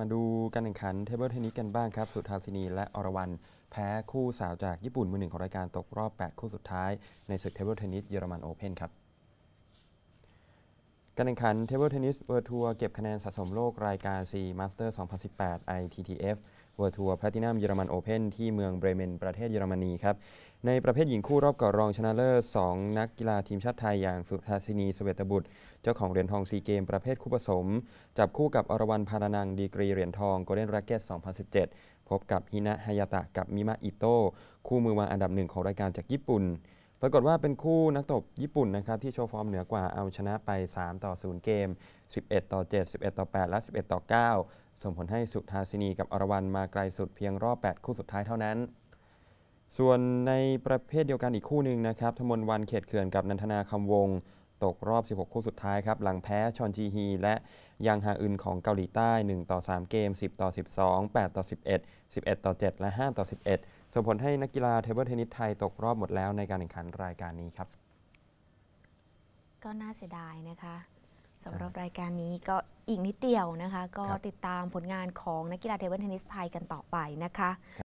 มาดูการแข่งขันเทเบิลเทนนิสกันบ้างครับ สุธาสินีและอรวรัน แพ้คู่สาวจากญี่ปุ่นมือหนึ่งของรายการตกรอบ 8 คู่สุดท้าย ในศึกเทเบิลเทนนิสเยอรมันโอเพ่นครับการแข่งขันเทเบิลเทนนิสเวิร์ทัวร์เก็บคะแนนสะสมโลกรายการ C Master 2018 ITTF วทัวร์แพลตินัมเยอรมันโอเพ่นที่เมืองเบรเมน ประเทศเยอรมนีครับ ในประเภทหญิงคู่รอบก่อนรองชนะเลิศ2นักกีฬาทีมชาติไทยอย่างสุทาสินีสเวตบุตร เจ้าของเหรียญทองซีเกมประเภทคู่ผสม จับคู่กับอรวรันพารานังดีกรีเหรียญทองโกลเด้นแร็กเก็ต2017 พบกับฮินะฮายาตะกับมิมะอิโต้คู่มือวางอันดับหนึ่งของรายการจากญี่ปุ่น ปรากฏว่าเป็นคู่นักตบญี่ปุ่นนะครับที่โชว์ฟอร์มเหนือกว่าเอาชนะไป 3 ต่อ0เกม 11ต่อ7 11ต่อ8และ11 ต่อ 9ส่งผลให้สุธาสินีกับอรวรันมาไกลสุดเพียงรอบ 8 คู่สุดท้ายเท่านั้น ส่วนในประเภทเดียวกันอีกคู่หนึ่งนะครับธมนวันเขตเขื่อนกับนันทนาคำวงตกรอบ 16 คู่สุดท้ายครับ หลังแพ้ ชอนจีฮีและยังฮาอึนของเกาหลีใต้ 1 ต่อ 3 เกม 10 ต่อ 12 8 ต่อ 11 11 ต่อ 7 และ5ต่อ 11ส่งผลให้นักกีฬาเทเบิลเทนนิสไทย ตกรอบหมดแล้วในการแข่งขันรายการนี้ครับก็น่าเสียดายนะคะสำหรับรายการนี้ก็อีกนิดเดียวนะคะ ก็ติดตามผลงานของนักกีฬาเทเบิลเทนนิสไทยกันต่อไปนะคะ